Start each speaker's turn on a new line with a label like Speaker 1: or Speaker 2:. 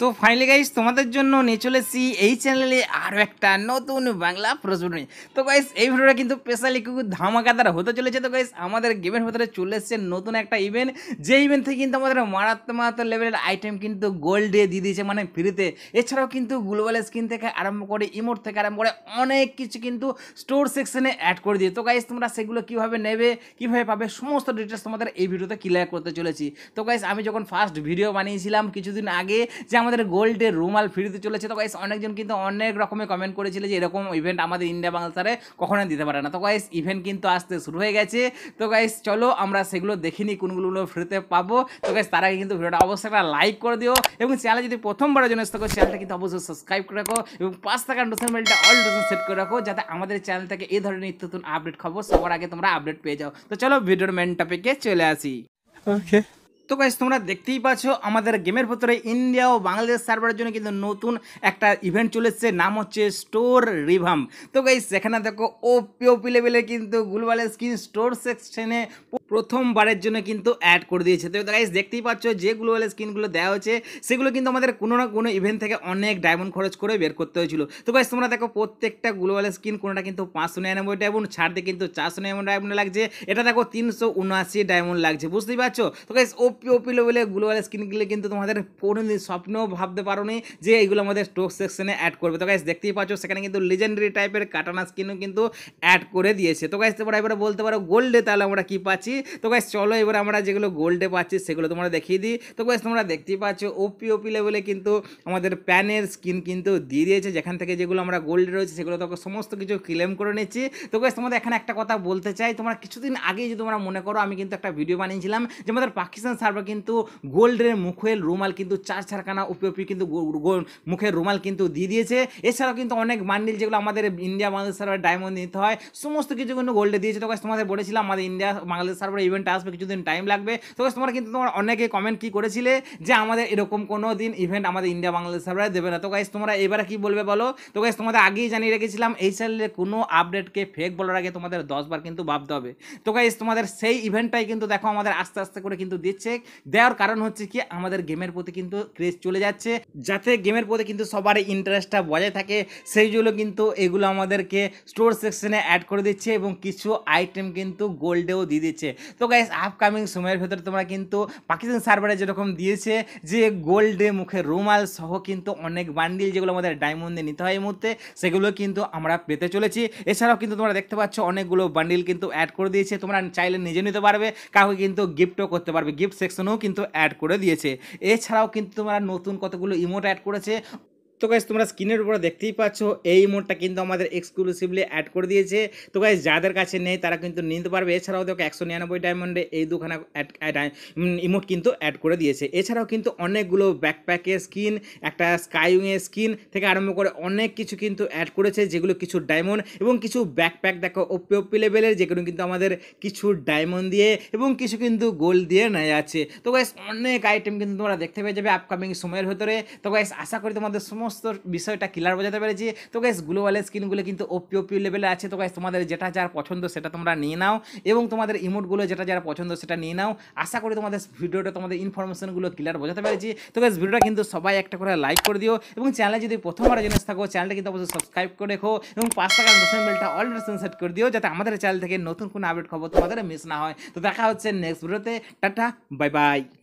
Speaker 1: তো finally guys তোমাদের জন্য নিয়ে চলেছি এই চ্যানেলে আরও একটা নতুন বাংলা প্রশ্ন নিয়ে তো গাইস এই ভিডিওটা কিন্তু স্পেশালি খুব ধামাকাদার হতে চলেছে তো গাইস আমাদের গেমের ভেতরে চলে এসছে নতুন একটা ইভেন্ট যে ইভেন্ট থেকে কিন্তু আমাদের মারাত্মাত লেভেলের আইটেম কিন্তু গোল্ডে দিয়ে দিয়েছে মানে ফ্রিতে এছাড়াও কিন্তু গ্লোবাল স্কিন থেকে আরম্ভ করে ইমোট থেকে আরম্ভ করে অনেক কিছু কিন্তু স্টোর সেকশনে অ্যাড করে দিয়ে তো গাইস তোমরা সেগুলো কীভাবে নেবে কীভাবে পাবে সমস্ত ডিটেলস তোমাদের এই ভিডিওতে ক্লিয়ার করতে চলেছি তো গাইস আমি যখন ফার্স্ট ভিডিও বানিয়েছিলাম কিছুদিন আগে যে আমাদের গোল্ডের রুমাল ফিরতে দিতে চলেছে তো গাইস অনেকজন কিন্তু অনেক রকমের কমেন্ট করেছিল যে এরকম ইভেন্ট আমাদের ইন্ডিয়া বাংলা স্যারে কখনো দিতে পারে না তো গাইস ইভেন্ট কিন্তু আসতে শুরু হয়ে গেছে তো গাইস চলো আমরা সেগুলো দেখিনি কোনগুলো ফ্রিতে পাবো তো গাইস তার আগে কিন্তু ভিডিওটা অবশ্যই একটা লাইক করে দিও এবং চ্যানেল যদি প্রথমবারের জন্য থাকো চ্যানেলটা কিন্তু অবশ্যই সাবস্ক্রাইব করে রাখো এবং পাঁচ টাকা নোটিফিকেশন বেলটা অল নোটিফিকেশন সেট করে রাখো যাতে আমাদের চ্যানেল থেকে এই ধরনের নিত্য নতুন আপডেট খবর সবার আগে তোমরা আপডেট পেয়ে যাও তো চলো ভিডিওর মেন টপিকে চলে আসি ওকে তো গাইজ তোমরা দেখতেই পাচ্ছ আমাদের গেমের ভেতরে ইন্ডিয়া ও বাংলাদেশ সার্ভারের জন্য কিন্তু নতুন একটা ইভেন্ট চলে এসছে নাম হচ্ছে স্টোর রিভাম তো গাইজ সেখানে দেখো ও ওপি লেভেলে কিন্তু গুলবালের স্কিন স্টোর সেকশনে প্রথমবারের জন্য কিন্তু অ্যাড করে দিয়েছে তো গাইস দেখতেই পাচ্ছ যে গ্লোবাল স্কিনগুলো দেওয়া হয়েছে সেগুলো কিন্তু আমাদের কোনো না কোনো ইভেন্ট থেকে অনেক ডায়মন্ড খরচ করে বের করতে হয়েছিল তো গাইজ তোমরা দেখো প্রত্যেকটা গ্লোবাল স্কিন কোনোটা কিন্তু পাঁচশো নিরানব্বই ডায়মন্ড ছাড়তে কিন্তু চারশো নিরানব্বই ডায়মন্ড লাগছে এটা দেখো তিনশো উনআশি ডায়মন্ড লাগছে বুঝতেই পারছো তো গাইজ ওপি ওপি লেভেলে গ্লোবাল স্কিনগুলো কিন্তু তোমাদের কোনোদিন স্বপ্নেও ভাবতে পারো নি যে এইগুলো আমাদের স্টোক সেকশনে অ্যাড করবে তো গাইস দেখতেই পাচ্ছ সেখানে কিন্তু লিজেন্ডারি টাইপের কাটানা স্কিনও কিন্তু অ্যাড করে দিয়েছে তো গাইস তোমরা এবারে বলতে পারো গোল্ডে তাহলে আমরা কী পাচ্ছি তো গাইস চলো এবার আমরা যেগুলো গোল্ডে পাচ্ছি সেগুলো তোমরা দেখিয়ে দিই তো গাইস তোমরা দেখতেই পাচ্ছ ওপি ওপি লেভেলে কিন্তু আমাদের প্যানের স্কিন কিন্তু দিয়ে দিয়েছে যেখান থেকে যেগুলো আমরা গোল্ডে রয়েছে সেগুলো তো সমস্ত কিছু ক্লেম করে নিচ্ছি তো গাইস তোমাদের এখানে একটা কথা বলতে চাই তোমরা কিছুদিন আগে যদি তোমরা মনে করো আমি কিন্তু একটা ভিডিও বানিয়েছিলাম যে আমাদের পাকিস্তান সার্ভার কিন্তু গোল্ডের মুখের রুমাল কিন্তু চার চারখানা ওপি ওপি কিন্তু মুখের রুমাল কিন্তু দিয়ে দিয়েছে এছাড়াও কিন্তু অনেক বান্ডিল যেগুলো আমাদের ইন্ডিয়া বাংলাদেশ সার্ভার ডায়মন্ড নিতে হয় সমস্ত কিছু কিন্তু গোল্ডে দিয়েছে তো গাইস তোমাদের বলেছিলাম আমাদের ইন্ডিয়া বাংলাদেশ সার্ভারে ইভেন্ট আসবে কিছুদিন টাইম লাগবে তো তোমরা কিন্তু তোমার অনেকে কমেন্ট কি করেছিলে যে আমাদের এরকম কোনো দিন ইভেন্ট আমাদের ইন্ডিয়া বাংলাদেশ সার্ভারে দেবে না তো গাইজ তোমরা এবারে কি বলবে বলো তো গাইজ তোমাদের আগেই জানিয়ে রেখেছিলাম এই চ্যানেলের কোনো আপডেটকে ফেক বলার আগে তোমাদের দশবার কিন্তু ভাবতে হবে তো গাইজ তোমাদের সেই ইভেন্টটাই কিন্তু দেখো আমাদের আস্তে আস্তে করে কিন্তু দিচ্ছে দেওয়ার কারণ হচ্ছে কি আমাদের গেমের প্রতি কিন্তু ক্রেজ চলে যাচ্ছে যাতে গেমের প্রতি কিন্তু সবারই ইন্টারেস্টটা বজায় থাকে সেই জন্য কিন্তু এগুলো আমাদেরকে স্টোর সেকশনে অ্যাড করে দিচ্ছে এবং কিছু আইটেম কিন্তু গোল্ডেও দিয়ে দিচ্ছে তো গাইস আপকামিং সময়ের ভেতরে তোমরা কিন্তু পাকিস্তান সার্ভারে যেরকম দিয়েছে যে গোল্ডে মুখে রুমাল সহ কিন্তু অনেক বান্ডিল যেগুলো আমাদের ডায়মন্ডে নিতে হয় এই মুহূর্তে সেগুলো কিন্তু আমরা পেতে চলেছি এছাড়াও কিন্তু তোমরা দেখতে পাচ্ছ অনেকগুলো বান্ডিল কিন্তু অ্যাড করে দিয়েছে তোমরা চাইলে নিজে নিতে পারবে কাউকে কিন্তু গিফটও করতে পারবে গিফট সেকশনও কিন্তু অ্যাড করে দিয়েছে এছাড়াও কিন্তু তোমরা নতুন কতগুলো ইমোট অ্যাড করেছে তো গাইজ তোমরা স্ক্রিনের উপরে দেখতেই পাচ্ছ এই মোডটা কিন্তু আমাদের এক্সক্লুসিভলি অ্যাড করে দিয়েছে তো গাইজ যাদের কাছে নেই তারা কিন্তু নিতে পারবে এছাড়াও দেখো একশো নিরানব্বই ডায়মন্ডে এই দুখানা ইমোট কিন্তু অ্যাড করে দিয়েছে এছাড়াও কিন্তু অনেকগুলো ব্যাকপ্যাকের স্কিন একটা স্কাইউংয়ের স্কিন থেকে আরম্ভ করে অনেক কিছু কিন্তু অ্যাড করেছে যেগুলো কিছু ডায়মন্ড এবং কিছু ব্যাকপ্যাক দেখো ওপি ওপি লেভেলের যেগুলো কিন্তু আমাদের কিছু ডায়মন্ড দিয়ে এবং কিছু কিন্তু গোল্ড দিয়ে নেয় আছে তো গাইস অনেক আইটেম কিন্তু তোমরা দেখতে পেয়ে যাবে আপকামিং সময়ের ভেতরে তো গাইস আশা করি তোমাদের সময় সমস্ত বিষয়টা ক্লিয়ার বোঝাতে পেরেছি তো গাইস ওয়ালের স্কিনগুলো কিন্তু ওপি ওপি লেভেলে আছে তো গাইস তোমাদের যেটা যার পছন্দ সেটা তোমরা নিয়ে নাও এবং তোমাদের ইমোটগুলো যেটা যারা পছন্দ সেটা নিয়ে নাও আশা করি তোমাদের ভিডিওটা তোমাদের ইনফরমেশনগুলো ক্লিয়ার বোঝাতে পেরেছি তো গাইস ভিডিওটা কিন্তু সবাই একটা করে লাইক করে দিও এবং চ্যানেলে যদি প্রথমবার জেনে থাকো চ্যানেলটা কিন্তু অবশ্যই সাবস্ক্রাইব করে রেখো এবং পাঁচ টাকার নোটিফিকেশন বেলটা অল সেট করে দিও যাতে আমাদের চ্যানেল থেকে নতুন কোনো আপডেট খবর তোমাদের মিস না হয় তো দেখা হচ্ছে নেক্সট ভিডিওতে টাটা বাই বাই